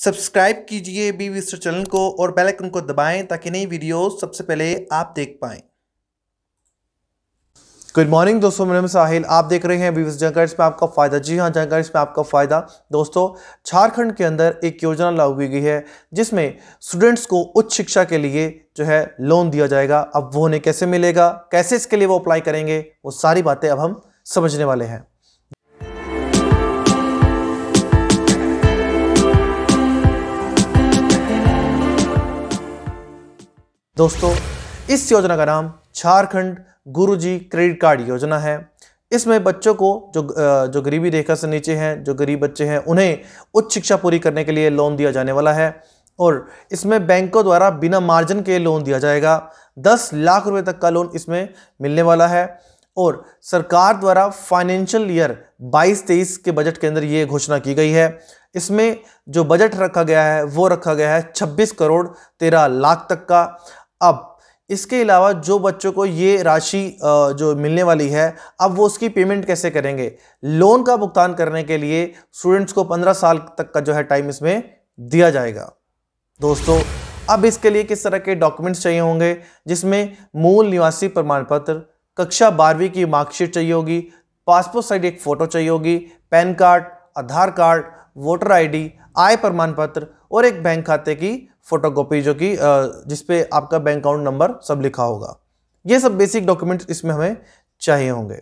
subscribe कीजिए B विस्टर channel को और बेल आइकन को दबाएं ताकि नई वीडियोस सबसे पहले आप देख पाएं गुड मॉर्निंग दोस्तों मेरे नाम साहिल आप देख रहे हैं बीवी जानकारी इसमें आपका फ़ायदा जी हाँ जानकारी इसमें आपका फ़ायदा दोस्तों झारखंड के अंदर एक योजना लागू की गई है जिसमें स्टूडेंट्स को उच्च शिक्षा के लिए जो है लोन दिया जाएगा अब वो उन्हें कैसे मिलेगा कैसे इसके लिए वो अप्लाई करेंगे वो सारी बातें अब हम समझने वाले हैं दोस्तों इस योजना का नाम झारखंड गुरुजी क्रेडिट कार्ड योजना है इसमें बच्चों को जो जो गरीबी रेखा से नीचे हैं जो गरीब बच्चे हैं उन्हें उच्च शिक्षा पूरी करने के लिए लोन दिया जाने वाला है और इसमें बैंकों द्वारा बिना मार्जिन के लोन दिया जाएगा दस लाख रुपये तक का लोन इसमें मिलने वाला है और सरकार द्वारा फाइनेंशियल ईयर 22-23 के बजट के अंदर ये घोषणा की गई है इसमें जो बजट रखा गया है वो रखा गया है 26 करोड़ 13 लाख तक का अब इसके अलावा जो बच्चों को ये राशि जो मिलने वाली है अब वो उसकी पेमेंट कैसे करेंगे लोन का भुगतान करने के लिए स्टूडेंट्स को 15 साल तक का जो है टाइम इसमें दिया जाएगा दोस्तों अब इसके लिए किस तरह के डॉक्यूमेंट्स चाहिए होंगे जिसमें मूल निवासी प्रमाण पत्र कक्षा बारहवीं की मार्कशीट चाहिए होगी पासपोर्ट साइज एक फ़ोटो चाहिए होगी PAN card Aadhaar card voter ID, आय प्रमाण पत्र और एक बैंक खाते की फोटोकॉपी जो कि जिसपे आपका बैंक अकाउंट नंबर सब लिखा होगा ये सब बेसिक डॉक्यूमेंट्स इसमें हमें चाहिए होंगे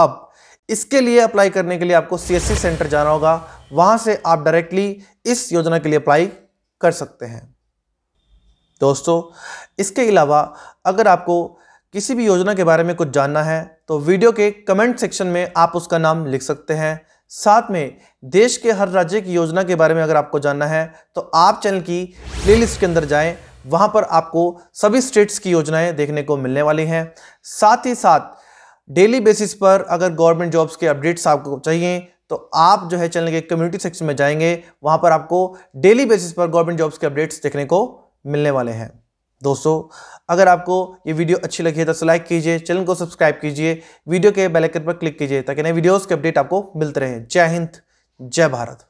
अब इसके लिए अप्लाई करने के लिए आपको सी सेंटर जाना होगा वहाँ से आप डायरेक्टली इस योजना के लिए अप्लाई कर सकते हैं दोस्तों इसके अलावा अगर आपको किसी भी योजना के बारे में कुछ जानना है तो वीडियो के कमेंट सेक्शन में आप उसका नाम लिख सकते हैं साथ में देश के हर राज्य की योजना के बारे में अगर आपको जानना है तो आप चैनल की प्लेलिस्ट के अंदर जाएं वहां पर आपको सभी स्टेट्स की योजनाएं देखने को मिलने वाली हैं साथ ही साथ डेली बेसिस पर अगर गवर्नमेंट जॉब्स के अपडेट्स आपको चाहिए तो आप जो है चैनल के कम्युनिटी सेक्शन में जाएंगे वहां पर आपको डेली बेसिस पर गवर्नमेंट जॉब्स के अपडेट्स देखने को मिलने वाले हैं दोस्तों अगर आपको ये वीडियो अच्छी लगी है तो लाइक कीजिए चैनल को सब्सक्राइब कीजिए वीडियो के बेल आइकन पर क्लिक कीजिए ताकि नए वीडियोस के अपडेट आपको मिलते रहे जय हिंद जय भारत